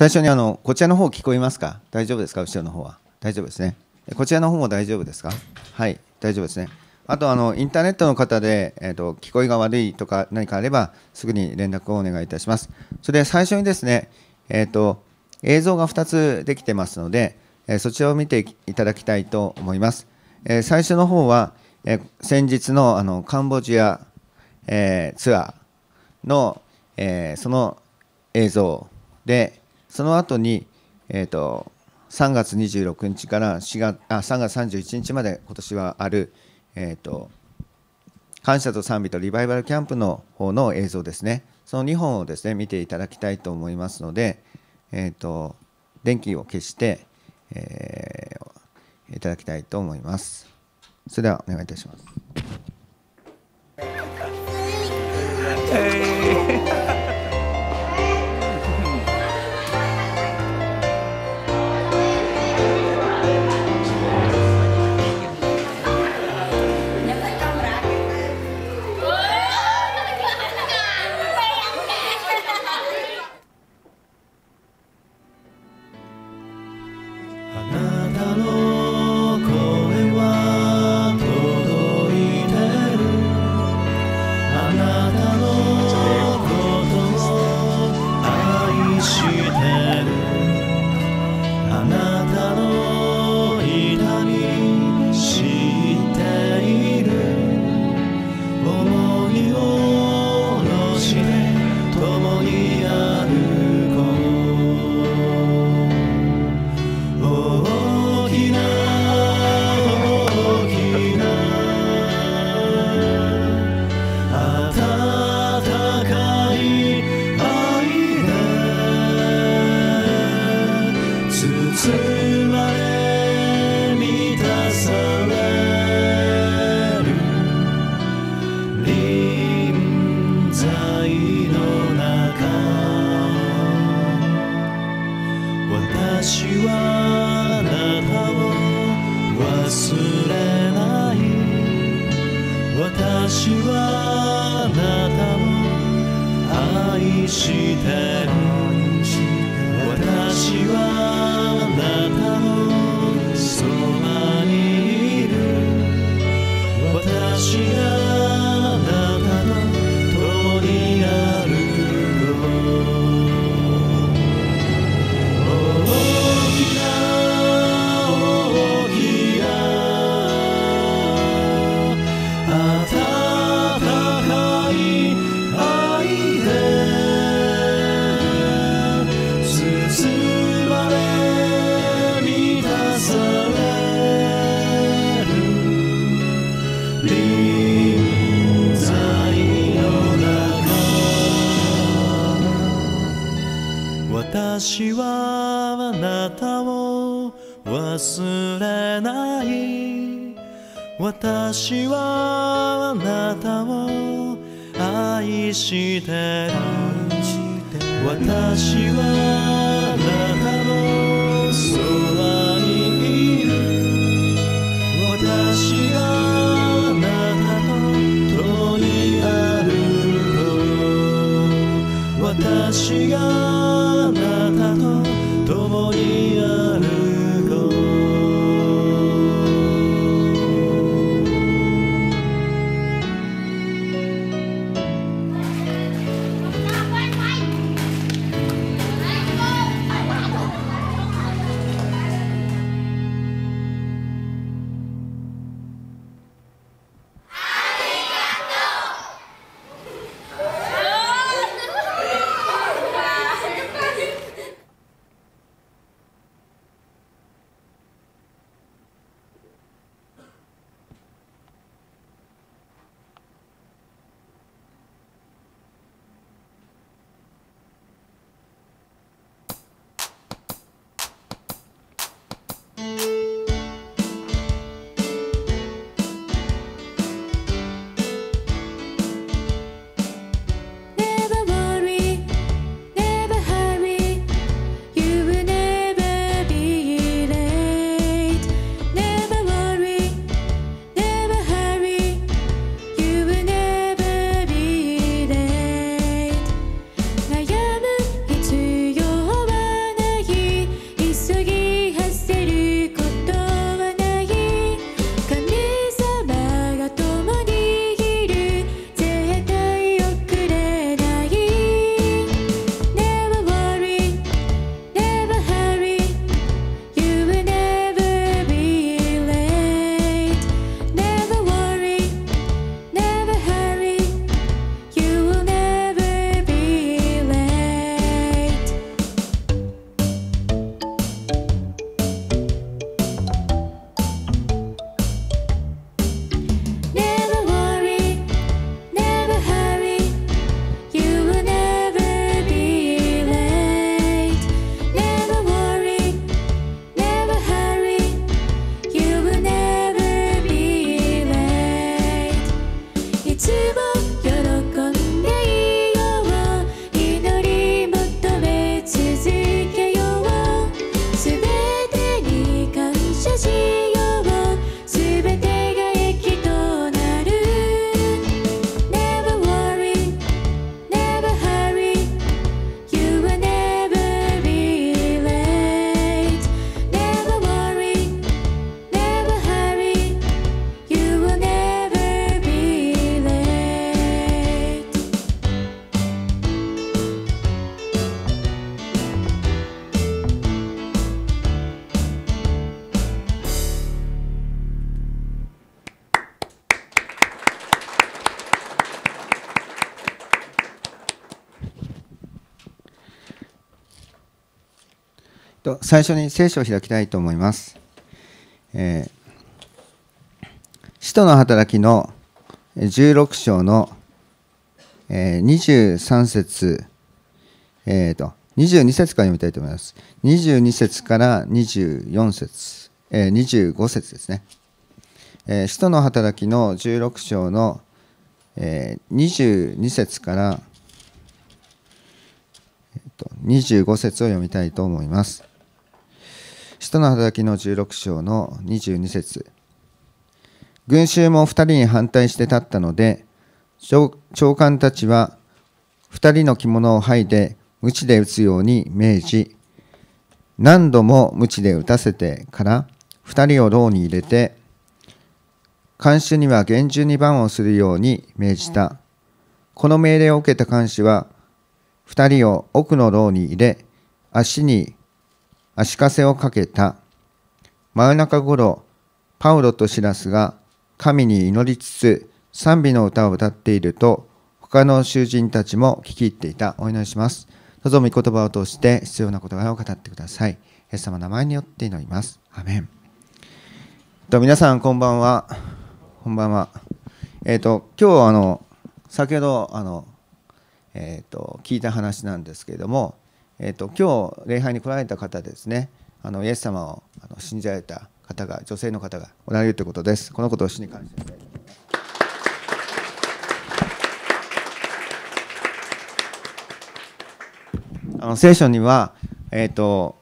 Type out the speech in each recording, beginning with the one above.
最初にあのこちらの方聞こえますか大丈夫ですか後ろの方は大丈夫ですねこちらの方も大丈夫ですかはい大丈夫ですねあとあのインターネットの方で、えーと、聞こえが悪いとか何かあればすぐに連絡をお願いいたしますそれで最初にですねえっ、ー、と映像が2つできてますので、えそちらを見ていただきたいと思います、え最初の方は、え先日のあのカンボジア、えツアーの、えその映像で、その後に、えーと、3月26日から月あ3月31日まで今年はある、えーと、感謝と賛美とリバイバルキャンプの方の映像ですねその2本をですね見ていただきたいと思いますので、えーと電気を消して、えー、いただきたいと思います。それではお願いいたします。最初に聖書を開きたいと思います。えー、使徒の働きの16章の、えー、23節、えーと、22節から読みたいと思います。22節から24節、えー、25節ですね。えー、使徒の働きの16章の、えー、22節から、えーと、25節を読みたいと思います。使徒の働きの16章の22節群衆も2人に反対して立ったので長官たちは2人の着物を剥いで鞭で打つように命じ何度も無知で打たせてから2人を牢に入れて看守には厳重に番をするように命じたこの命令を受けた看守は2人を奥の牢に入れ足に足かせをかけた。真夜中頃、パウロとシラスが神に祈りつつ賛美の歌を歌っていると、他の囚人たちも聞き入っていた。お祈りします。どうぞ御言葉を通して必要な言葉を語ってください。イエス様の名前によって祈ります。アメン。と皆さんこんばんは。こんばんは。えっ、と今日あの先ほどあのえっ、と聞いた話なんですけれども、えーと、今日礼拝に来られた方ですねあのイエス様をあの信じられた方が女性の方がおられるということですこのことを主に感謝したいあの聖書には、えーと、と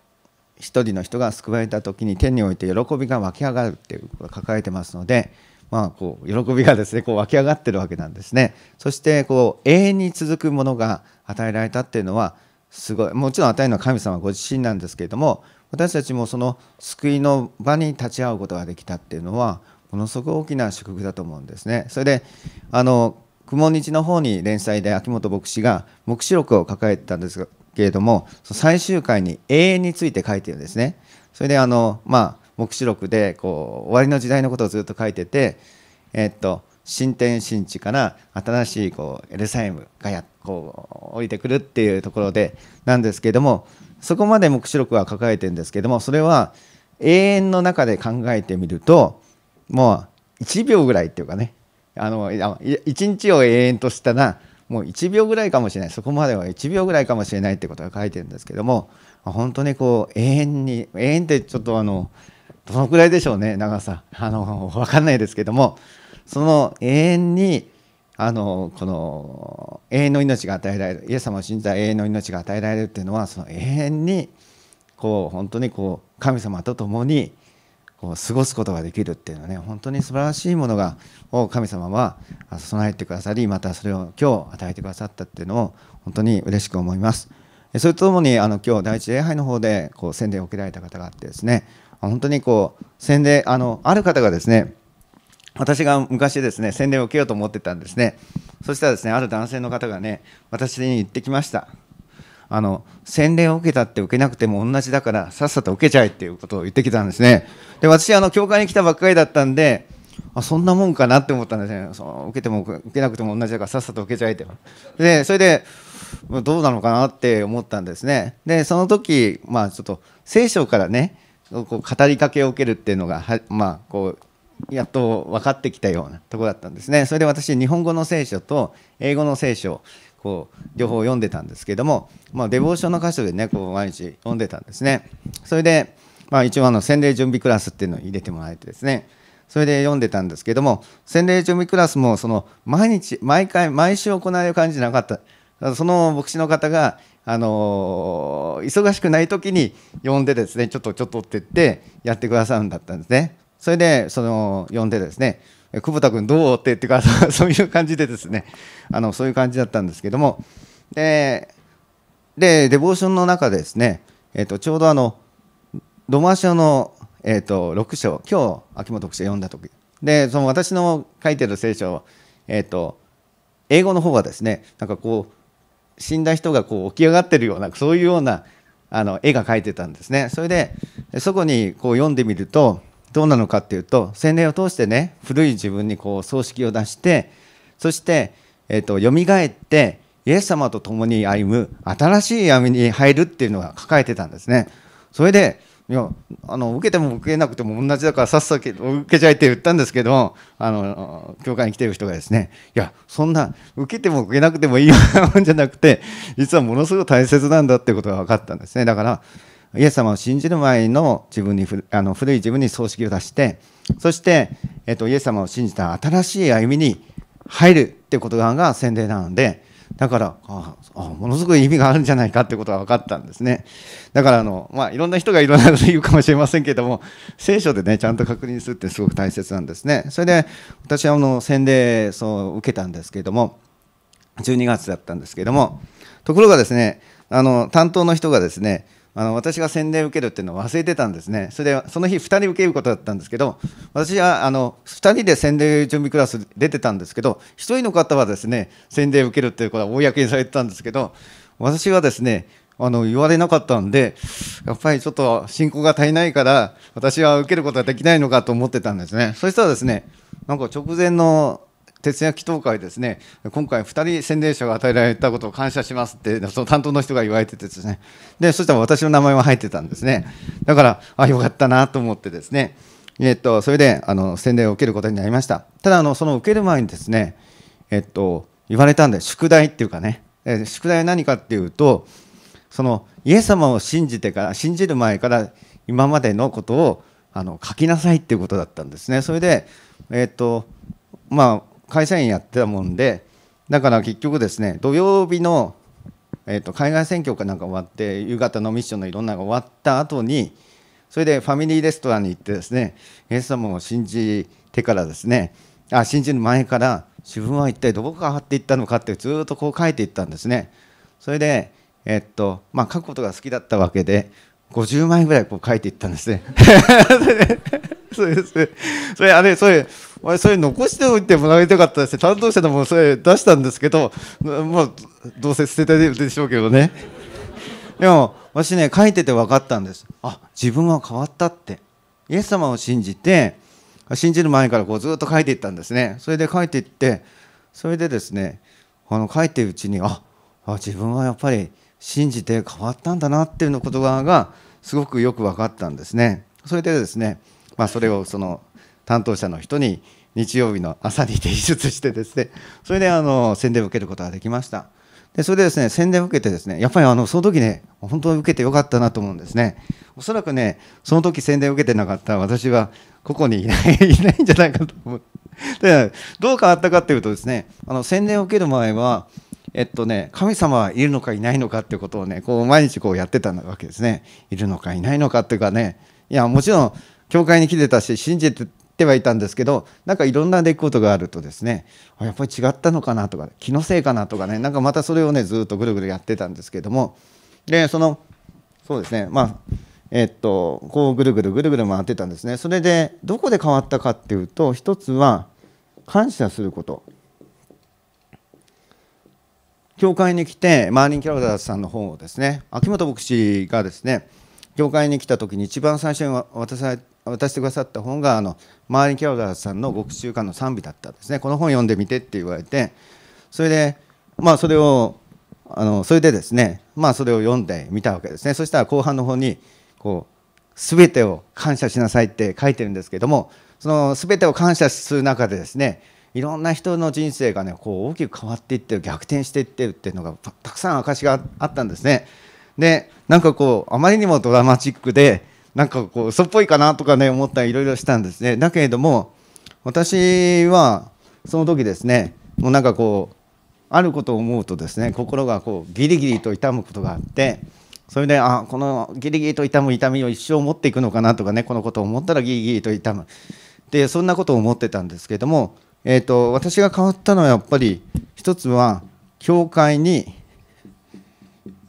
一人の人が救われた時に天において喜びが湧き上がるっていうことが書かれてますので、まあ、こう喜びがですねこう湧き上がってるわけなんですねそしてこう永遠に続くものが与えられたっていうのはすごいもちろん与えるのは神様ご自身なんですけれども私たちもその救いの場に立ち会うことができたっていうのはものすごく大きな祝福だと思うんですね。それであの雲日の方に連載で秋元牧師が黙示録を書かれてたんですけれども最終回に永遠について書いてるんですね。それであのまあ黙示録でこう終わりの時代のことをずっと書いててえっと新天新地から新しいこうエルサレムがやこう降りてくるっていうところでなんですけれどもそこまで黙示録は書かれてるんですけどもそれは永遠の中で考えてみるともう1秒ぐらいっていうかねあの1日を永遠としたらもう1秒ぐらいかもしれないそこまでは1秒ぐらいかもしれないってことが書いてるんですけども本当にこう永遠に永遠ってちょっとあのどのくらいでしょうね長さあの分かんないですけどもその永遠にあのこの永遠の命が与えられるイエス様を信じた永遠の命が与えられるっていうのはその永遠にこう本当にこう神様と共にこう過ごすことができるっていうのはね本当に素晴らしいものがを神様は備えてくださりまたそれを今日与えてくださったっていうのを本当に嬉しく思います。それとともにあの今日第一礼拝の方でこう洗礼を受けられた方があってですね本当にこう洗礼あのある方がですね私が昔ですね、洗礼を受けようと思ってたんですね。そしたらですね、ある男性の方がね、私に言ってきました。あの洗礼を受けたって受けなくても同じだからさっさと受けちゃえっていうことを言ってきたんですね。で私あの教会に来たばっかりだったんであそんなもんかなって思ったんですね。そ受けても受けなくても同じだからさっさと受けちゃえって。でそれでどうなのかなって思ったんですね。でその時まあちょっと聖書からねこう語りかけを受けるっていうのがまあこうやっと分かってきたようなとこだったんですね。それで私、日本語の聖書と英語の聖書、こう両方読んでたんですけども、まあ、デボーションの箇所でね、こう毎日読んでたんですね。それで、まあ、一応あの洗礼準備クラスっていうのを入れてもらえてですね、それで読んでたんですけども、洗礼準備クラスもその毎日、毎回、毎週行われる感じじゃなかった。その牧師の方が、あのー、忙しくない時に呼んでですねちょっとちょっとって言ってやってくださるんだったんですねそれでその呼んでですね久保田君どうって言っていうか そういう感じでですねあのそういう感じだったんですけどもででデボーションの中でですね、えー、とちょうどあのロマ書の、えー、と6章今日秋元記者読んだ時でその私の書いてる聖書、えーと、英語の方はですねなんかこう死んだ人がこう起き上がってるようなそういうようなあの絵が描いてたんですねそれでそこにこう読んでみるとどうなのかっていうと洗礼を通してね古い自分にこう葬式を出してそしてえっ、がと蘇ってイエス様と共に歩む新しい闇に入るっていうのが抱えてたんですね。それでいやあの受けても受けなくても同じだからさっさと受けちゃいって言ったんですけどあの教会に来てる人がですねいやそんな受けても受けなくてもいいようなもんじゃなくて実はものすごく大切なんだってことが分かったんですねだからイエス様を信じる前の自分にあの古い自分に葬式を出してそして、えっと、イエス様を信じた新しい歩みに入るってことが洗礼なのでだからああものすごい意味があるんじゃないかってことが分かったんですねだからあの、まあ、いろんな人がいろんなこと言うかもしれませんけども聖書でねちゃんと確認するってすごく大切なんですねそれで私はあの洗礼を受けたんですけども12月だったんですけどもところがですねあの担当の人がですねあの私が宣伝受けるっていうのを忘れてたんですねそれでその日2人受けることだったんですけど私はあの2人で宣伝準備クラス出てたんですけど1人の方はですね宣伝受けるっていうことは公にされてたんですけど私はですねあの言われなかったんでやっぱりちょっと進行が足りないから私は受けることはできないのかと思ってたんですねそしたらですねなんか直前の徹夜祈祷会ですね今回2人洗礼者が与えられたことを感謝しますってその担当の人が言われててですねでそしたら私の名前も入ってたんですねだからあよかったなと思ってですねえっとそれであの洗礼を受けることになりましたただあのその受ける前にですねえっと言われたんで宿題っていうかね、え宿題は何かっていうとそのイエス様を信じてから信じる前から今までのことをあの書きなさいっていうことだったんですねそれでえっとまあ会社員やってたもんでだから結局ですね土曜日の、えー、と海外選挙かなんか終わって夕方のミッションのいろんなのが終わった後にそれでファミリーレストランに行ってですねイエス様を信じてからですねあ信じる前から自分は一体どこか張っていったのかってずっとこう書いていったんですね。それでえっとまあ、書くことが好きだったわけで50枚ぐらいこう書いていったんですね。それそれそれあれそれそれ残しておいてもらいたかったですね担当者のもそれ出したんですけどまあどうせ捨ててるでしょうけどねでも私ね書いてて分かったんですあ自分は変わったってイエス様を信じて信じる前からこうずっと書いていったんですねそれで書いていってそれでですねあの書いてるうちにああ自分はやっぱり信じて変わったんだなっていうのことがすごくよく分かったんですね。それでですね、まあ、それをその担当者の人に日曜日の朝に提出してですねそれであの宣伝を受けることができましたでそれでですね宣伝を受けてですねやっぱりあのその時ね本当に受けてよかったなと思うんですねおそらくねその時宣伝を受けてなかった私はここにいない いないんじゃないかと思うでどう変わったかっていうとですねあの宣伝を受ける前はえっとね、神様はいるのかいないのかってことをねこう毎日こうやってたわけですねいるのかいないのかっていうかねいやもちろん教会に来てたし信じてはいたんですけどなんかいろんな出来事があるとですねやっぱり違ったのかなとか気のせいかなとかねなんかまたそれをねずっとぐるぐるやってたんですけどもでそのそうですねまあえっとこうぐるぐるぐるぐる回ってたんですねそれでどこで変わったかっていうと一つは感謝すること教会に来てマーリン・キャローさんの本をですね秋元牧師がですね教会に来た時に一番最初に渡さ渡してくださった本があのマーリン・キャローさんの獄中歌の賛美だったんですねこの本読んでみてって言われてそれでまあそれをあのそれでですねまあそれを読んでみたわけですねそしたら後半の方にこう全てを感謝しなさいって書いてるんですけどもその全てを感謝する中でですねいろんな人の人生がねこう大きく変わっていってる逆転していってるっていうのがたくさん証があったんですね。でなんかこうあまりにもドラマチックでなんかこう嘘っぽいかなとかね思ったりいろいろしたんですね。だけれども私はその時ですねもうなんかこうあることを思うとですね心がこうギリギリと痛むことがあってそれであこのギリギリと痛む痛みを一生持っていくのかなとかねこのことを思ったらギリギリと痛むでそんなことを思ってたんですけどもえーと、私が変わったのはやっぱり一つは教会に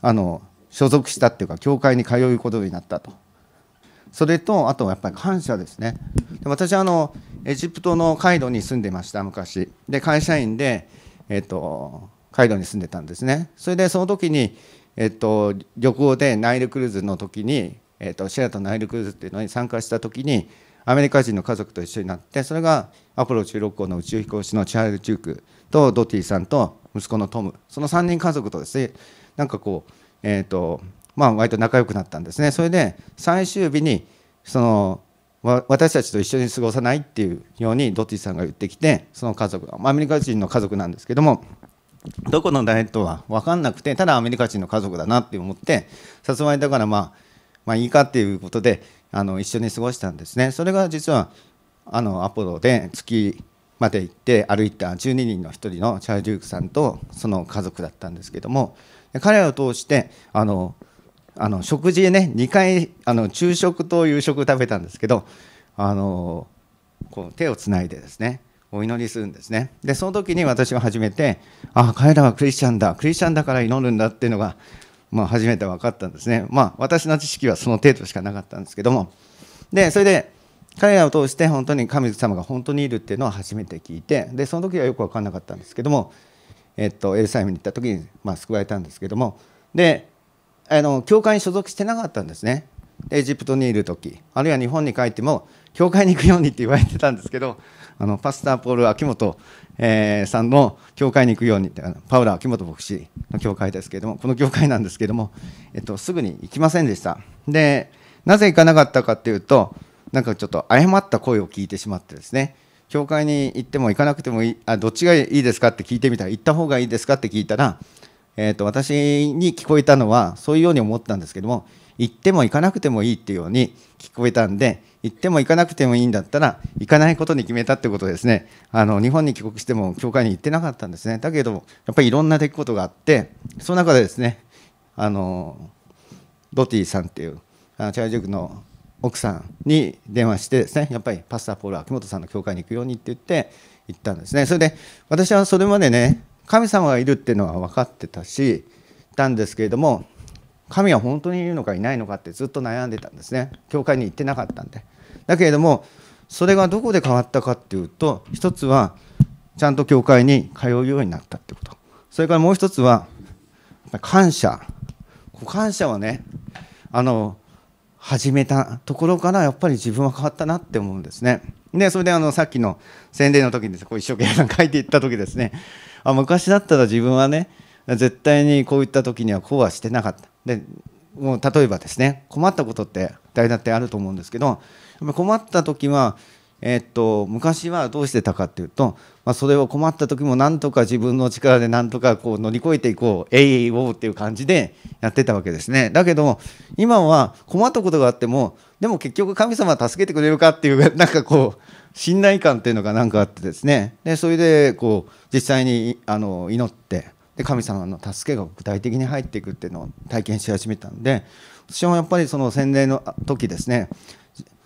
あの所属したっていうか教会に通うことになったとそれとあとはやっぱり感謝ですねで私あのエジプトのカイロに住んでました昔で会社員で、えーと、カイロに住んでたんですねそれでその時に、えーと、旅行でナイルクルーズの時に、えー、とシェラトナイルクルーズっていうのに参加した時にアメリカ人の家族と一緒になってそれがアポロ16号の宇宙飛行士のチャール・チュークとドティさんと息子のトムその3人家族とですねなんかこうえっ、ー、とまあ割と仲良くなったんですねそれで最終日にその私たちと一緒に過ごさないっていうようにドティさんが言ってきてその家族アメリカ人の家族なんですけどもどこの誰とは分かんなくてただアメリカ人の家族だなって思ってまいだからまあまあいいかっていうことであの一緒に過ごしたんですねそれが実はあのアポロで月まで行って歩いた12人の1人のチャール・デュークさんとその家族だったんですけども彼らを通してあのあの食事ね2回あの昼食と夕食食べたんですけどあのこう手をつないでですねお祈りするんですねでその時に私は初めてああ彼らはクリスチャンだクリスチャンだから祈るんだっていうのがまあ、初めて分かったんですね。まあ、私の知識はその程度しかなかったんですけども。で、それで、彼らを通して本当に神様が本当にいるっていうのは初めて聞いて、で、その時はよく分かんなかったんですけども、えっと、エルサレムに行った時に、ま救われたんですけども、で、あの、教会に所属してなかったんですね。エジプトにいる時、あるいは日本に帰っても、教会に行くようにって言われてたんですけど、あのパスターポール秋元、えー、さんの教会に行くようにパウラ秋元牧師の教会ですけれどもこの教会なんですけれども、えっと、すぐに行きませんでしたでなぜ行かなかったかっていうとなんかちょっと誤った声を聞いてしまってですね教会に行っても行かなくてもいいあどっちがいいですかって聞いてみたら行った方がいいですかって聞いたら、えーと、と私に聞こえたのはそういうように思ったんですけども行っても行かなくてもいいっていうように聞こえたんで、行っても行かなくてもいいんだったら、行かないことに決めたってことですね。あの、日本に帰国しても教会に行ってなかったんですね。だけど、やっぱりいろんな出来事があって、その中でですね、あの、ドティさんっていう、あのチャイ塾の奥さんに電話してですね、やっぱりパスタポール秋元さんの教会に行くようにって言って、行ったんですね。それで、私はそれまでね、神様がいるっていうのは分かってたし、たんですけれども、神は本当にいるのかいないのかってずっと悩んでたんですね教会に行ってなかったんでだけれどもそれがどこで変わったかっていうと一つはちゃんと教会に通うようになったってことそれからもう一つは感謝感謝はねあの始めたところからやっぱり自分は変わったなって思うんですね。でそれであのさっきの宣伝の時にこう一生懸命書いていった時ですねあ昔だったら自分はね絶対にこういった時にはこうはしてなかったでもう例えばですね困ったことって誰だってあると思うんですけど困った時は、えー、っと昔はどうしてたかっていうと、まあ、それを困った時もなんとか自分の力でなんとかこう乗り越えていこうえいおうっていう感じでやってたわけですねだけど今は困ったことがあってもでも結局神様は助けてくれるかっていうなんかこう信頼感っていうのがなんかあってですねでそれでこう実際にあの祈って。で神様の助けが具体的に入っていくっていうのを体験し始めたんで私もやっぱりその洗礼の時ですね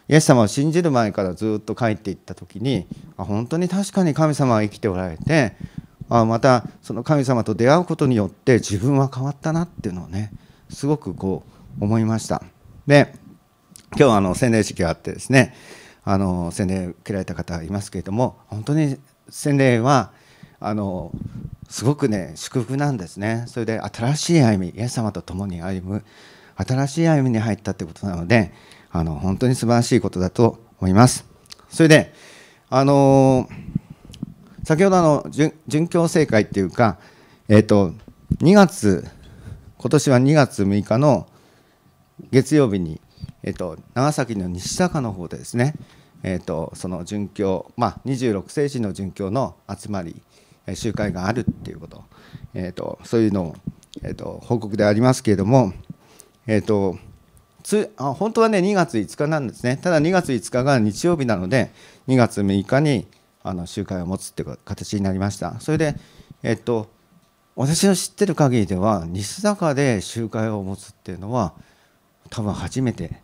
イエス様を信じる前からずっと帰っていった時にあ本当に確かに神様は生きておられてあまたその神様と出会うことによって自分は変わったなっていうのをねすごくこう思いましたで今日あの洗礼式があってですねあの洗礼を受けられた方がいますけれども本当に洗礼はあのすごくね祝福なんですねそれで新しい歩みイエス様と共に歩む新しい歩みに入ったということなのであの本当に素晴らしいことだと思いますそれであの先ほどあの殉教正解っていうかえっ、ー、と2月今年は2月6日の月曜日に、えっ、ー、と、長崎の西坂の方でですね、えっ、ー、と、その殉教、まあ、26世紀の殉教の集まり集会があるっていうこと、えーと、そういうのを、えーと、報告でありますけれども、えーとつあ本当はね2月5日なんですねただ2月5日が日曜日なので2月6日にあの集会を持つっていう形になりましたそれで、えー、と私の知ってる限りでは西坂で集会を持つっていうのは多分初めて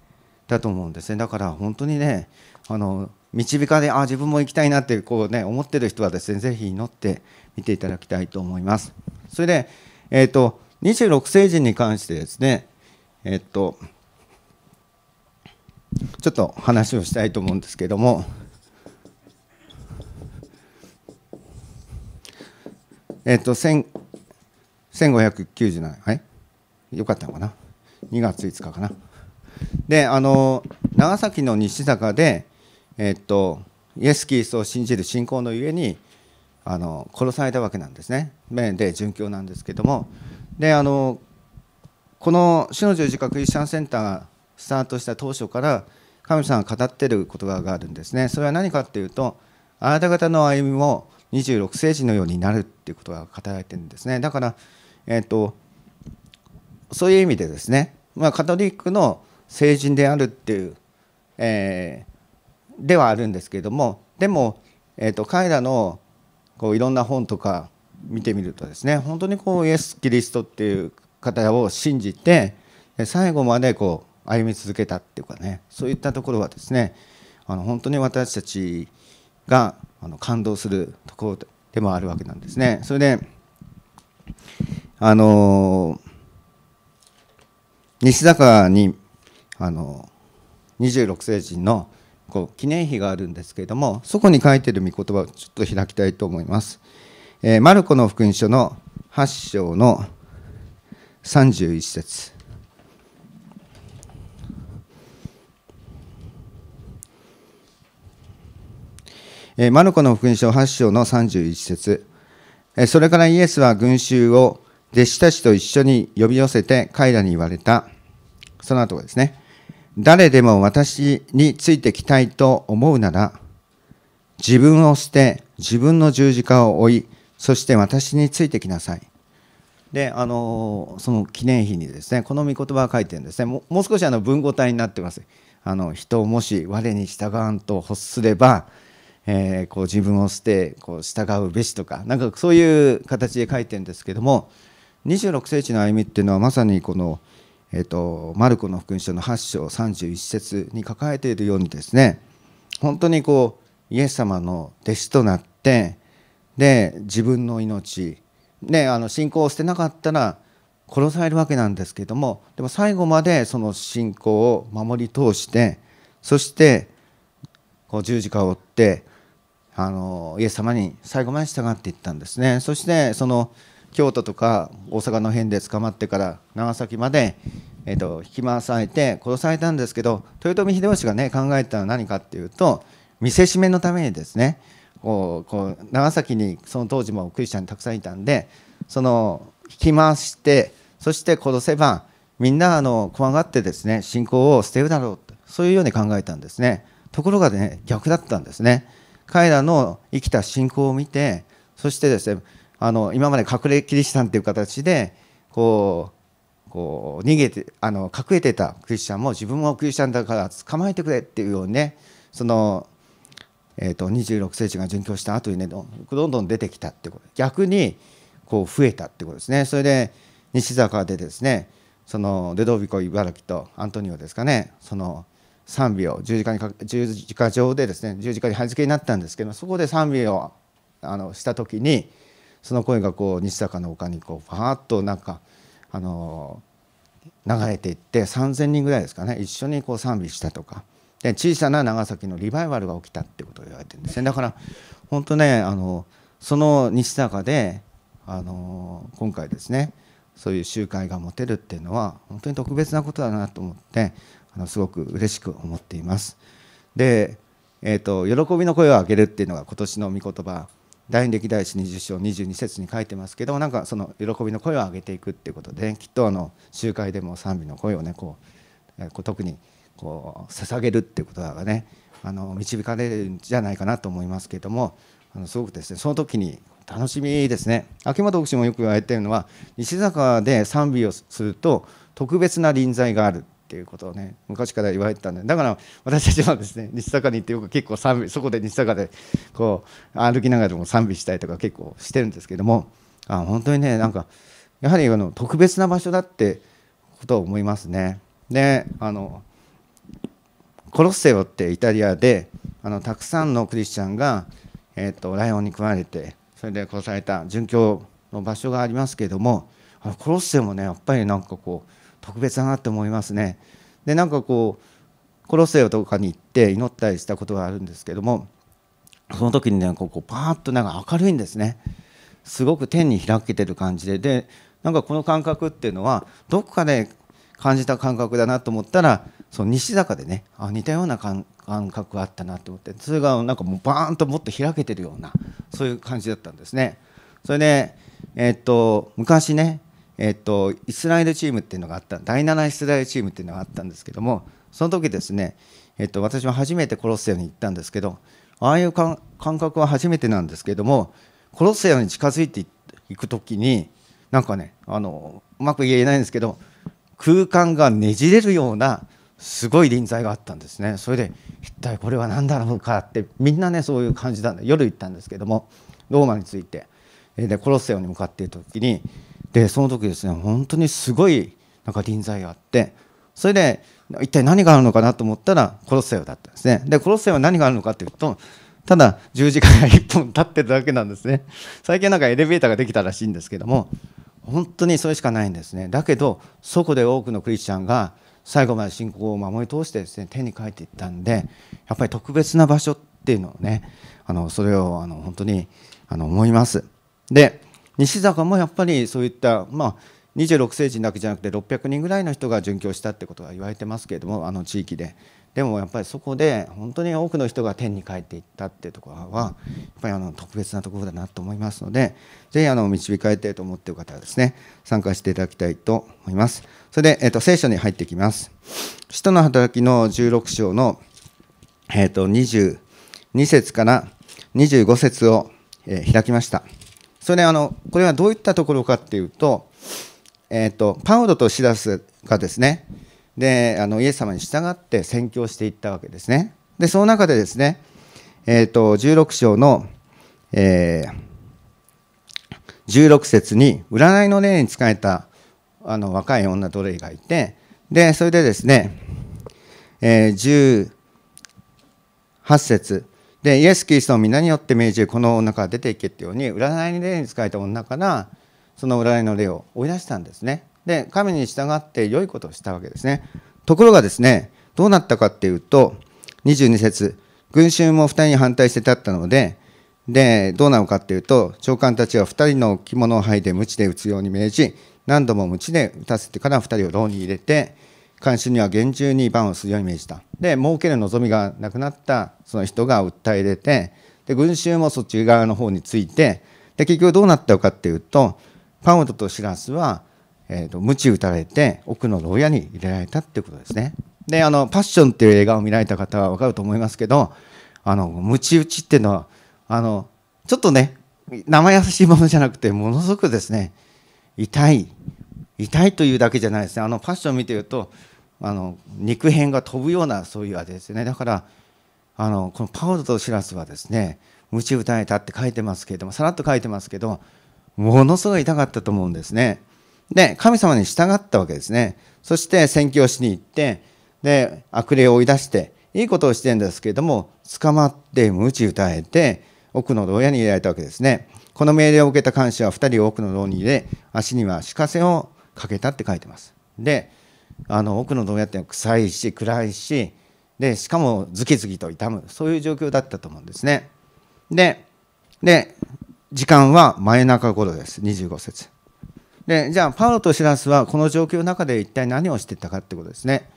だと思うんですねだから本当にねあの導かれあ自分も行きたいなってこうね思ってる人はですねぜひ祈って見ていただきたいと思いますそれでえっ、ー、と26世人に関してですねえっ、ー、とちょっと話をしたいと思うんですけどもえっ、と1597はいよかったのかな2月5日かなであの長崎の西坂で、えっと、イエス・キリストを信じる信仰のゆえにあの殺されたわけなんですねで殉教なんですけどもであのこの「死の十字架クリスチャンセンター」がスタートした当初から神様が語ってる言葉があるんですねそれは何かっていうとあなた方の歩みも26世紀のようになるっていうことが語られてるんですねだから、えっと、とそういう意味でですね、まあ、カトリックの成人であるっていう、えー、ではあるんですけれどもでも、えーと、彼らのこういろんな本とか見てみるとですね本当にこうイエス・キリストっていう方を信じて最後までこう歩み続けたっていうかねそういったところはですねあの本当に私たちがあの感動するところでもあるわけなんですね。それであの西坂にあの26世人のこう記念碑があるんですけれどもそこに書いてる御言葉をちょっと開きたいと思います。えー、マルコの福音書の8章の31節えー、マルコの福音書8章の31節えー、それからイエスは群衆を弟子たちと一緒に呼び寄せて彼らに言われた。その後ですね。誰でも私についてきたいと思うなら、自分を捨て、自分の十字架を追い、そして私についてきなさい。で、あのその記念碑にですね、この御言葉が書いてるんですね。もう少しあの文語体になってます。あの人をもし我に従わんと欲すれば、えー、こう自分を捨てこう従うべしとかなんかそういう形で書いてるんですけども26世紀の歩みっていうのはまさにこのえと、マルコの福音書の8章31節に書かれているようにですね本当にこうイエス様の弟子となってで自分の命、あの信仰を捨てなかったら殺されるわけなんですけどもでも最後までその信仰を守り通してそしてこう十字架を追ってあのイエス様に最後まで従っていったんですね。そしてその京都とか大阪の辺で捕まってから長崎まで、えー、と引き回されて殺されたんですけど豊臣秀吉がね考えたのは何かっていうと見せしめのためにですねこうこう長崎にその当時もクリスチャンたくさんいたんでその引き回してそして殺せばみんなあの怖がってですね信仰を捨てるだろうとそういうように考えたんですねところがね逆だったんですね彼らの生きた信仰を見てそしてですねあの今まで隠れキリシタンという形でこうこう逃げてあの隠れてたクリスチャンも自分もクリスチャンだから捕まえてくれっていうようにねその、えーと、26世紀が殉教した後にねどんどん出てきたってこと逆にこう増えたってことですねそれで西坂でですねそのデドビコ茨城とアントニオですかねその賛美を十字架に十字架上でですね十字架には付けになったんですけどそこで賛美をあのした時にその声がこう西坂の丘にこうフーッとなんかあの流れていって3,000人ぐらいですかね一緒にこう賛美したとかで小さな長崎のリバイバルが起きたってことを言われてるんですねだから本当ねあのその西坂であの今回ですねそういう集会が持てるっていうのは本当に特別なことだなと思ってあのすごく嬉しく思っています。で、えーと、と喜びの声を上げるっていうのが今年の御言葉第二歴代史20章22節に書いてますけどなんかその喜びの声を上げていくっていうことで、ね、きっとあの集会でも賛美の声をねこう特にこう捧げるっていうことがねあの導かれるんじゃないかなと思いますけどもあのすごくですねその時に楽しみですね秋元牧師もよく言われてるのは西坂で賛美をすると特別な臨在があるっていうことをね昔から言われてたんでだから私たちはですね西坂に行ってよく結構賛美そこで西坂でこう歩きながらも賛美したりとか結構してるんですけどもあ本当にねなんかやはりあの特別な場所だってことを思いますね。であのコロッセオってイタリアであのたくさんのクリスチャンが、えーと、とライオンに食われてそれで殺された殉教の場所がありますけれどもコロッセオもねやっぱりなんかこう特別だなって思いますね。でなんかこうコロッセオとかに行って祈ったりしたことがあるんですけどもその時にねこうパーッとなんか明るいんですねすごく天に開けてる感じででなんかこの感覚っていうのはどこかで感じた感覚だなと思ったらその西坂でねあ似たような感覚があったなと思ってそれがなんかもうバーンともっと開けてるようなそういう感じだったんですね。それで、えー、っと昔ねえっと、イスラエルチームっていうのがあった第7イスラエルチームっていうのがあったんですけどもその時ですね、えっと、私は初めてコロッセオに行ったんですけどああいう感覚は初めてなんですけどもコロッセオに近づいていく時になんかねあのうまく言えないんですけど空間がねじれるようなすごい臨在があったんですねそれで一体これは何だろうかってみんなねそういう感じなんで夜行ったんですけどもローマについてでコロッセオに向かっている時にでその時ですね本当にすごいなんか臨在があってそれで一体何があるのかなと思ったらコロッセオだったんですねでコロッセオは何があるのかというとただ十字架が1本立ってるだけなんですね最近なんかエレベーターができたらしいんですけども本当にそれしかないんですねだけどそこで多くのクリスチャンが最後まで信仰を守り通してですね手に書いていったんでやっぱり特別な場所っていうのをねあのそれをあの本当にあの思いますで西坂もやっぱりそういった、まあ、26世紀だけじゃなくて600人ぐらいの人が殉教したってことが言われてますけれどもあの地域ででもやっぱりそこで本当に多くの人が天に帰っていったっていうところはやっぱりあの特別なところだなと思いますのでぜひあの導かれてると思っている方はですね参加していただきたいと思いますそれで、えっと、聖書に入ってきます「使徒の働き」の16章の、えっと、22節から25節を、えー、開きました「それであのこれはどういったところかっていうと,、えーと、パウロとシラスがですねであのイエス様に従って宣教していったわけですね。でその中でですね、えーと、16章の、えー、16節に占いの例に仕えたあの若い女奴隷がいてでそれでですね、えー、18節でイエス・キリストの皆によって命じるこの女から出ていけってように占いの霊に使えた女からその占いの霊を追い出したんですね。で神に従って良いことをしたわけですね。ところがですねどうなったかっていうと22節群衆も2人に反対して立ったのででどうなのかっていうと長官たちは2人の着物を剥いで鞭で打つように命じ何度も鞭で打たせてから2人を牢に入れて監視には厳重にバンをするように命じた。で、儲ける望みがなくなったその人が訴え出て、で、群衆もそっち側の方について、で、結局どうなったかっていうと、パウロとシラスは、えーと、と鞭打たれて奥の牢屋に入れられたっていうことですね。であの「パッション」っていう映画を見られた方は分かると思いますけどあの鞭打ちっていうのはあのちょっとね生優しいものじゃなくてものすごくですね痛い痛いというだけじゃないですねあのパッション見てるとあの肉片が飛ぶようなそういう味ですねだからあのこのパウロとシラスはですね鞭打たれたって書いてますけれどもさらっと書いてますけどものすごい痛かったと思うんですねで神様に従ったわけですねそして宣教しに行ってで悪霊を追い出していいことをしてるんですけれども捕まって鞭打たれて奥の牢屋に入れられたわけですねこの命令を受けた監視は2人を奥の牢に入れ足には鹿背を欠けたって書いてます。であの奥の洞爺って臭いし暗いしでしかもズキズキと痛むそういう状況だったと思うんですね。でで時間は真夜中頃です25節。でじゃあパウロとシラスはこの状況の中で一体何をしてたかってことですね。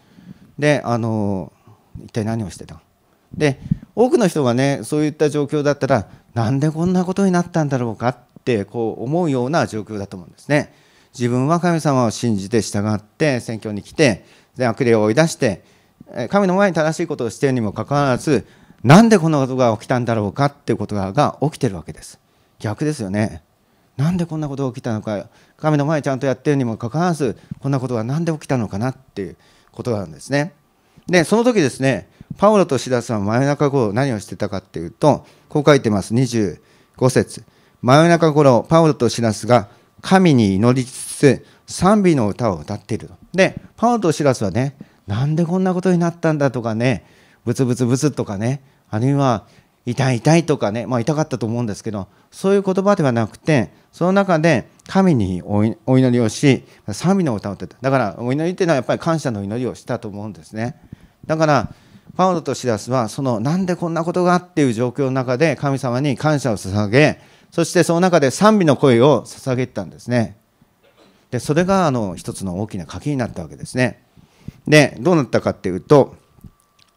であの一体何をしてたで多くの人がねそういった状況だったらなんでこんなことになったんだろうかってこう思うような状況だと思うんですね。自分は神様を信じて従って選挙に来て悪霊を追い出して神の前に正しいことをしているにもかかわらずなんでこんなことが起きたんだろうかということが起きてるわけです逆ですよねなんでこんなことが起きたのか神の前ちゃんとやっているにもかかわらずこんなことが何で起きたのかなっていうことなんですねでその時ですねパウロとシラスは真夜中頃何をしてたかっていうとこう書いてます25節真夜中頃パウロとシダスが神に祈りつ賛美の歌を歌っていると。で、パウロとシラスはね、なんでこんなことになったんだとかね、ブツブツブツとかね、あるいは痛い痛いとかね、まあ、痛かったと思うんですけど、そういう言葉ではなくて、その中で神にお祈りをし、賛美の歌を歌った。だからお祈りっていうのはやっぱり感謝の祈りをしたと思うんですね。だから、パウロとシラスは、そのなんでこんなことがっていう状況の中で神様に感謝を捧げ、そしてその中で賛美の声を捧げたんですね。でそれがあの一つの大きな鍵になったわけですね。でどうなったかっていうと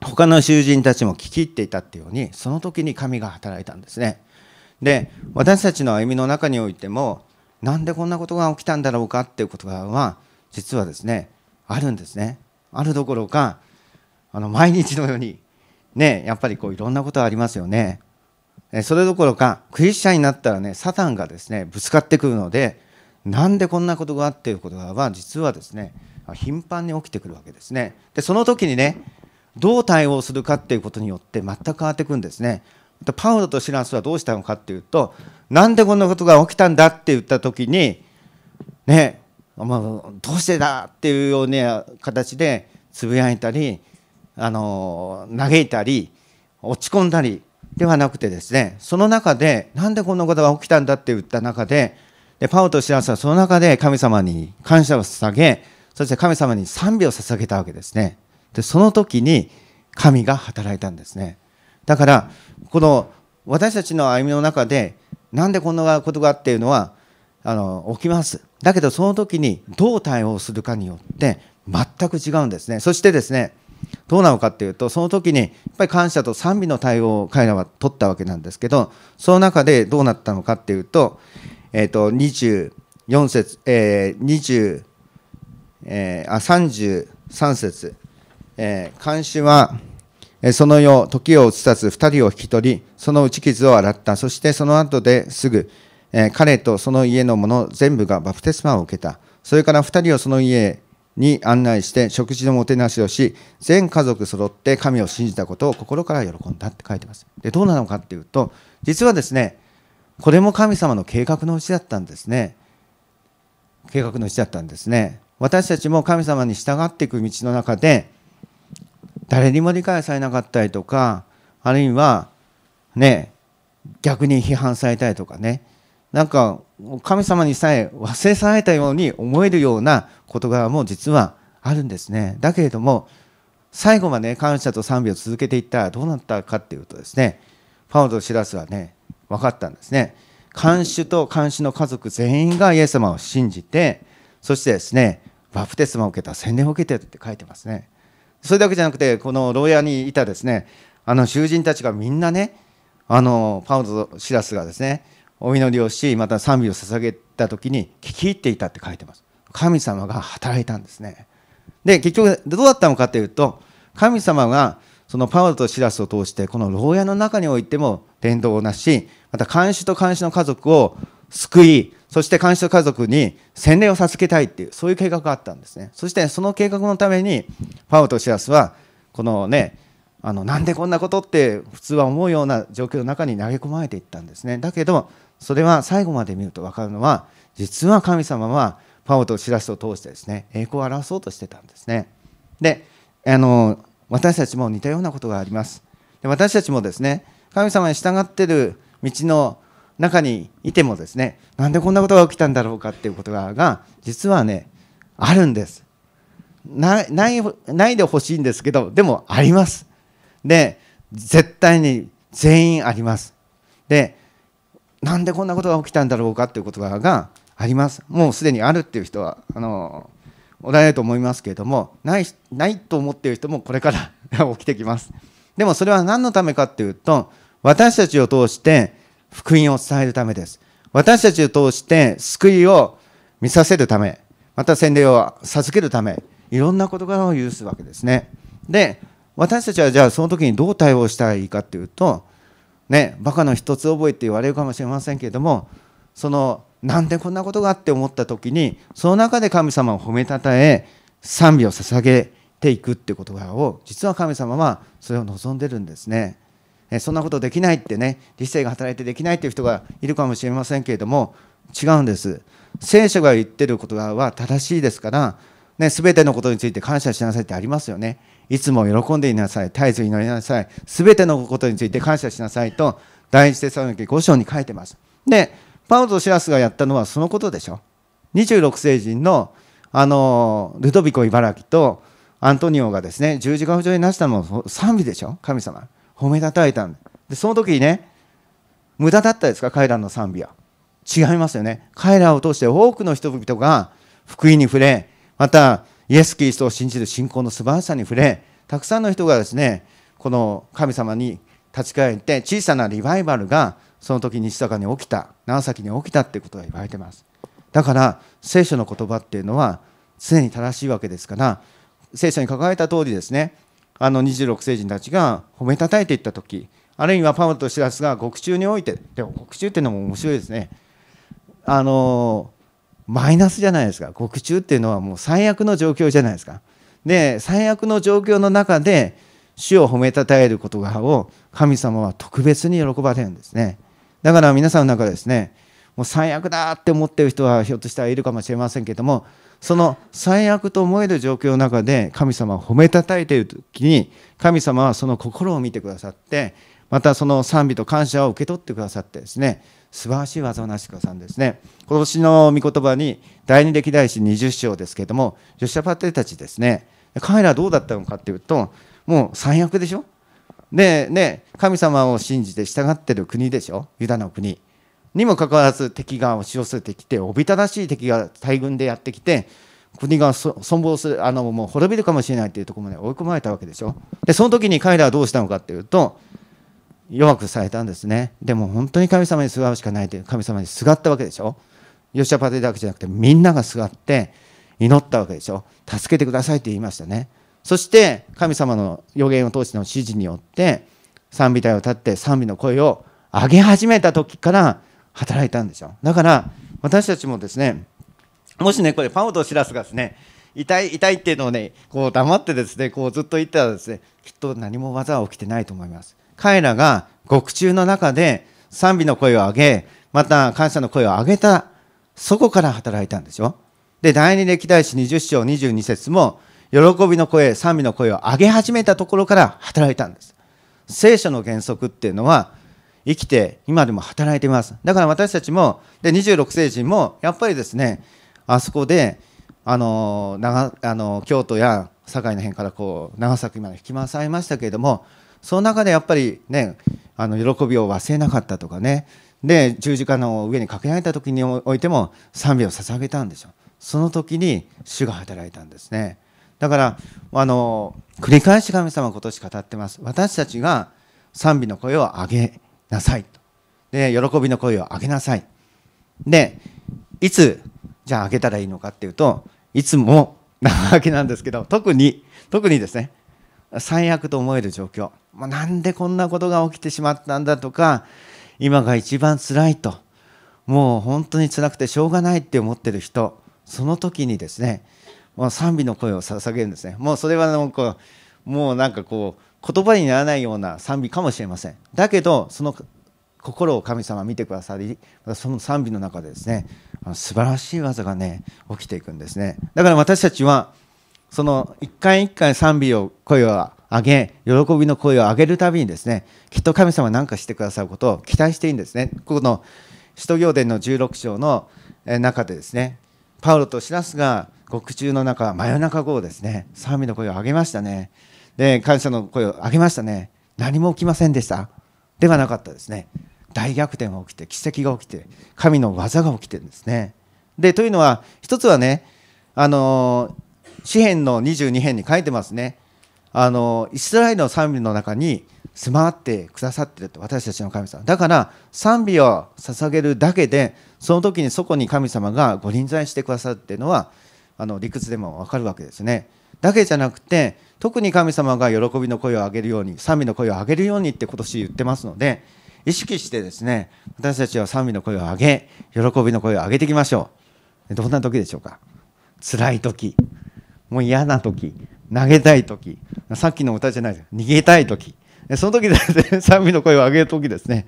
他の囚人たちも聞き入っていたっていうようにその時に神が働いたんですね。で私たちの歩みの中においてもなんでこんなことが起きたんだろうかっていうことは実はですねあるんですね。あるどころかあの毎日のようにねやっぱりこういろんなことありますよね。それどころかクリスチャンになったらねサタンがですねぶつかってくるのでなんでこんなことがあっていうことが、実はですね頻繁に起きてくるわけですねでその時にねどう対応するかっていうことによって全く変わってくんですねパウロとシラスはどうしたのかっていうとなんでこんなことが起きたんだって言った時にねまあ、どうしてだっていうような形でつぶやいたりあの嘆いたり落ち込んだりではなくてですねその中でなんでこんなことが起きたんだって言った中ででパオとシラスはその中で神様に感謝を捧げそして神様に賛美を捧げたわけですねでその時に神が働いたんですねだからこの私たちの歩みの中でなんでこんなことがっていうのはあの起きますだけどその時にどう対応するかによって全く違うんですねそしてですねどうなのかっていうとその時にやっぱり感謝と賛美の対応を彼らは取ったわけなんですけどその中でどうなったのかっていうとえっ、ー、と、24節、えー、20、えー、あ、33節、えー、監視は、その世時を移さず2人を引き取り、その打ち傷を洗った。そしてその後ですぐ、えー、彼とその家の者全部がバプテスマを受けた。それから2人をその家に案内して食事のもてなしをし、全家族揃って神を信じたことを心から喜んだって書いてます。で、どうなのかっていうと、実はですね、これも神様の計画のうちだったんですね計画のうちだったんですね私たちも神様に従っていく道の中で誰にも理解されなかったりとかあるいはね逆に批判されたりとかねなんか神様にさえ忘れ去られたように思えるような事柄も実はあるんですねだけれども最後まで感謝と賛美を続けていったらどうなったかっていうとですねパウロとシラスはね分かったんですね看守と看守の家族全員がイエス様を信じてそしてですねバプテスマを受けた宣伝を受けてるって書いてますねそれだけじゃなくてこの牢屋にいたですねあの囚人たちがみんなねあのパウロとシラスがですねお祈りをしまた賛美を捧げた時に聞き入っていたって書いてます神様が働いたんですねで結局どうだったのかというと神様がそのパウロとシラスを通してこの牢屋の中においても伝道をなしまた監視と監視の家族を救いそして監視と家族に洗礼を授けたいっていうそういう計画があったんですねそしてその計画のためにパウロとシラスはこのねあのなんでこんなことって普通は思うような状況の中に投げ込まれていったんですねだけどそれは最後まで見ると分かるのは実は神様はパウロとシラスを通してですね栄光を表そうとしてたんですねであの私たちも似たようなことがありますで私たちもですね神様に従っている道の中にいてもですねなんでこんなことが起きたんだろうかっていうことが実はねあるんですないないでほしいんですけどでもありますで絶対に全員ありますでなんでこんなことが起きたんだろうかっていうことがありますもうすでにあるっていう人はあのおられると思いますけれどもないないと思っている人もこれから 起きてきますでもそれは何のためかっていうと私たちを通して福音を伝えるためです私たちを通して救いを見させるためまた洗礼を授けるためいろんな事柄を許すわけですねで私たちはじゃあその時にどう対応したらいいかっていうとねバカの一つ覚えって言われるかもしれませんけれどもそのなんでこんなことがって思った時にその中で神様を褒めたたえ賛美を捧げていくっていう言葉を実は神様はそれを望んでるんですね。えそんなことできないってね理性が働いてできないっていう人がいるかもしれませんけれども違うんです。聖書が言ってる言葉は正しいですからね、全てのことについて感謝しなさいってありますよね。いつも喜んでいなさい、絶えず祈りなさい、全てのことについて感謝しなさいと、第一テサロニケ5章に書いてます。で、パウロとシラスがやったのはそのことでしょ。26世人のあのルドビコ茨城とアントニオがですね十字架不上になしたのも賛美でしょ神様褒めたたえたんでその時にね無駄だったですか彼らの賛美は違いますよね彼らを通して多くの人々が福音に触れまたイエス・キリストを信じる信仰の素晴らしさに触れたくさんの人がですねこの神様に立ち返って小さなリバイバルがその時西坂に起きた長崎に起きたってことが言われてますだから聖書の言葉っていうのは常に正しいわけですから聖書に書かれた通りですねあの26世人たちが褒めたたえていった時あるいはパウロとシラスが獄中においてでも獄中っていうのも面白いですねあのマイナスじゃないですか獄中っていうのはもう最悪の状況じゃないですかで最悪の状況の中で主を褒めたたえる言葉を神様は特別に喜ばれるんですねだから皆さんの中でですね、もう最悪だって思ってる人はひょっとしたらいるかもしれませんけども、その最悪と思える状況の中で神様を褒めたたえている時に、神様はその心を見てくださって、またその賛美と感謝を受け取ってくださってですね、素晴らしい技をなしてくださんですね。今年の御言葉に、第二歴代史20章ですけれども、ヨシャパテたちですね、彼らはどうだったのかっていうと、もう最悪でしょでね神様を信じて従ってる国でしょユダの国にもかかわらず敵が押し寄せてきておびただしい敵が大軍でやってきて国が存亡するあのもう滅びるかもしれないというところまで追い込まれたわけでしょでその時に彼らはどうしたのかっていうと弱くされたんですねでも本当に神様にすがるしかないという神様にすがったわけでしょヨシャパテだけじゃなくてみんながすがって祈ったわけでしょ助けてくださいって言いましたねそして神様の予言を通しての指示によって賛美隊を立って賛美の声を上げ始めた時から働いたんですよだから私たちもですねもしねこれパオとシラスがですね痛い痛いっていうのをねこう黙ってですねこうずっと言ったらですねきっと何も技は起きてないと思います彼らが獄中の中で賛美の声を上げまた感謝の声を上げたそこから働いたんですよで第二歴代史20章22節も喜びの声賛美の声を上げ始めたところから働いたんです聖書の原則っていうのは生きて今でも働いていますだから私たちもで26世人もやっぱりですねあそこであの長あの京都や堺の辺からこう長崎まで引き回されましたけれどもその中でやっぱりねあの喜びを忘れなかったとかねで十字架の上にかけられた時においても賛美を捧げたんでしょう。その時に主が働いたんですねだからあの繰り返し神様はことし語ってます私たちが賛美の声を上げなさいで喜びの声を上げなさいでいつじゃあ上げたらいいのかっていうといつもなわけなんですけど特に特にですね最悪と思える状況、まあ、なんでこんなことが起きてしまったんだとか今が一番つらいともう本当に辛くてしょうがないって思ってる人その時にですねまあ、賛美の声を捧げるんですねもうそれはなんかもうなんかこう言葉にならないような賛美かもしれませんだけどその心を神様見てくださりその賛美の中でですね素晴らしい技がね起きていくんですねだから私たちはその一回一回賛美を声を上げ喜びの声を上げるたびにですねきっと神様なんかしてくださることを期待していいんですねこの使徒行伝の16章の中でですねパウロとシラスが獄中の中、真夜中号ですね、賛美の声を上げましたね。で、感謝の声を上げましたね。何も起きませんでした。ではなかったですね。大逆転が起きて、奇跡が起きて、神の技が起きてるんですね。で、というのは、一つはね、あの、詩篇の22編に書いてますね。あの、イスラエルの賛美の中に、住まわってくださってると私たちの神様だから賛美を捧げるだけでその時にそこに神様がご臨在してくださるっていうのはあの理屈でも分かるわけですね。だけじゃなくて特に神様が喜びの声を上げるように賛美の声を上げるようにって今年言ってますので意識してですね私たちは賛美の声を上げ喜びの声を上げていきましょうどんな時でしょうか辛い時もう嫌な時投げたい時さっきの歌じゃないです逃げたい時その時ですね賛美の声を上げる時ですね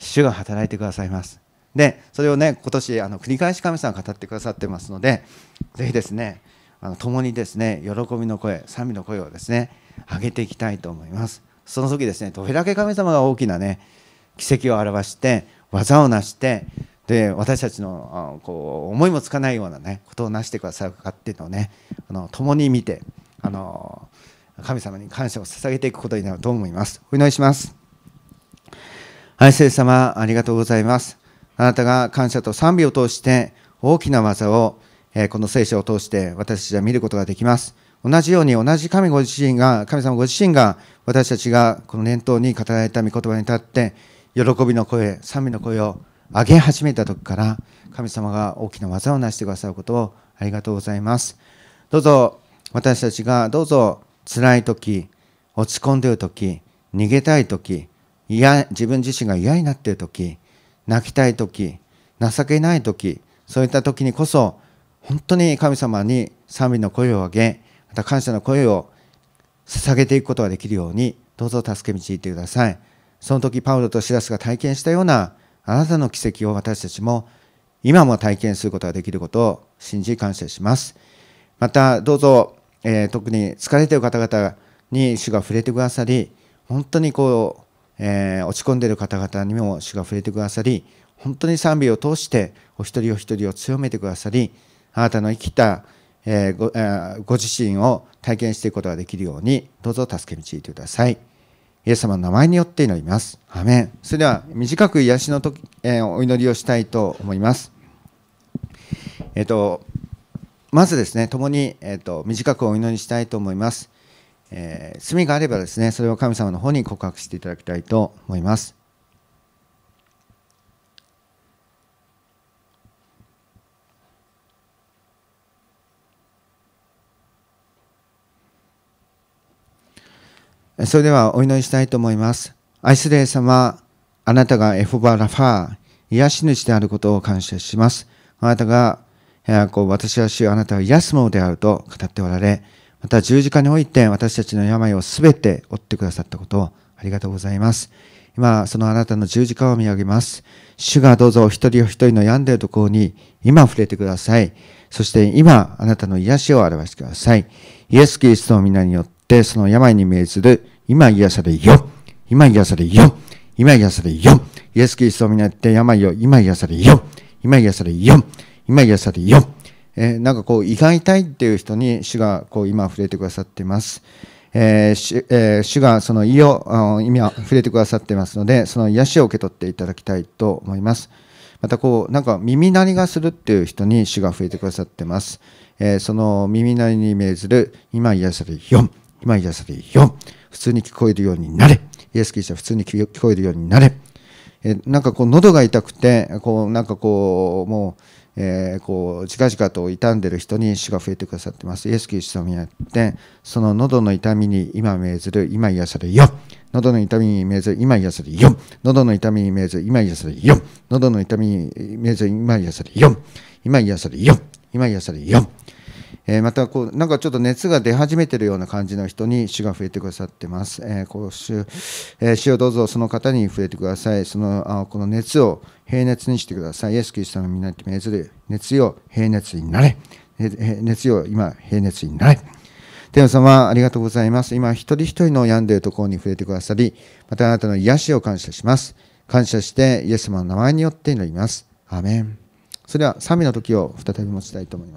主が働いてくださいますでそれをね今年あの繰り返し神様が語ってくださってますのでぜひですねあの共にですね喜びの声賛美の声をですね上げていきたいと思いますその時ですねどれだけ神様が大きなね奇跡を表して技を成してで私たちのこう思いもつかないようなねことを成してくださるかっていうのをねあの共に見てあの神様に感謝を捧げていくことになると思いますお祈りします愛す様ありがとうございますあなたが感謝と賛美を通して大きな技を、えこの聖書を通して私たちは見ることができます。同じように同じ神ご自身が、神様ご自身が私たちがこの念頭に語られた御言葉に立って、喜びの声、賛美の声を上げ始めた時から神様が大きな技を成してくださることをありがとうございます。どうぞ私たちがどうぞ辛い時、落ち込んでいる時、逃げたい時、嫌、自分自身が嫌になっている時、泣きたい時情けない時そういった時にこそ本当に神様に賛美の声を上げまた感謝の声を捧げていくことができるようにどうぞ助け導いてくださいその時パウロとシラスが体験したようなあなたの奇跡を私たちも今も体験することができることを信じ感謝しますまたどうぞ、えー、特に疲れている方々に主が触れてくださり本当にこうえー、落ち込んでいる方々にも主が触れてくださり、本当に賛美を通してお一人お一人を強めてくださり、あなたの生きた、えー、ごえー、ご自身を体験していくことができるように、どうぞ助け導いてください。イエス様の名前によって祈ります。アメン。それでは短く癒しの時、えー、お祈りをしたいと思います。えっ、と、まずですね、共に、えっ、と、短くお祈りしたいと思います。えー、罪があればですね、それを神様の方に告白していただきたいと思います。それではお祈りしたいと思います。愛する様、あなたがエフォバラファー、癒し主であることを感謝します。あなたが、えー、こう私は主あなたは癒すものであると語っておられ、また十字架において私たちの病をすべて負ってくださったことをありがとうございます。今、そのあなたの十字架を見上げます。主がどうぞお一人お一人の病んでいるところに今触れてください。そして今、あなたの癒しを表してください。イエス・キリストの皆によって、その病に命ずる、今癒されよ。今癒されよ。今癒されよ。イエス・キリストの皆によって病を今癒されよ。今癒されよ。今癒されよ。えー、なんかこう胃が痛いっていう人に主がこう今触れてくださっています。えーえー、主がその胃を今触れてくださっていますのでその癒しを受け取っていただきたいと思いますまたこうなんか耳鳴りがするっていう人に主が触れてくださってます、えー、その耳鳴りに命ずる今癒され4今癒され4普通に聞こえるようになれイエス・キリストは普通に聞こえるようになれえなんかこう喉が痛くてこうなんかこうもうえー、こう近々と傷んでる人に主が増えてくださってます。イエス・キリストによって、その喉の痛みに今命ずる、今癒されよ。喉の痛みに命ずる、今癒されよ。喉の痛みに命ずる、今癒されよ。喉の痛みに命ずる、今癒されよ。今癒されよ。今癒されよ。今癒されよえまたこうなんかちょっと熱が出始めてるような感じの人に死が増えてくださってます、えー、こうえー、をどうぞその方に増えてくださいそのあこの熱を平熱にしてくださいイエス・キリストの皆に命ずる熱よ平熱になれ熱よ今平熱になれ天様、ありがとうございます。今、一人一人の病んでいるところに触れてくださり、またあなたの癒しを感謝します。感謝して、イエス様の名前によって祈ります。アメン。それでは、サ美の時を再び持ちたいと思います。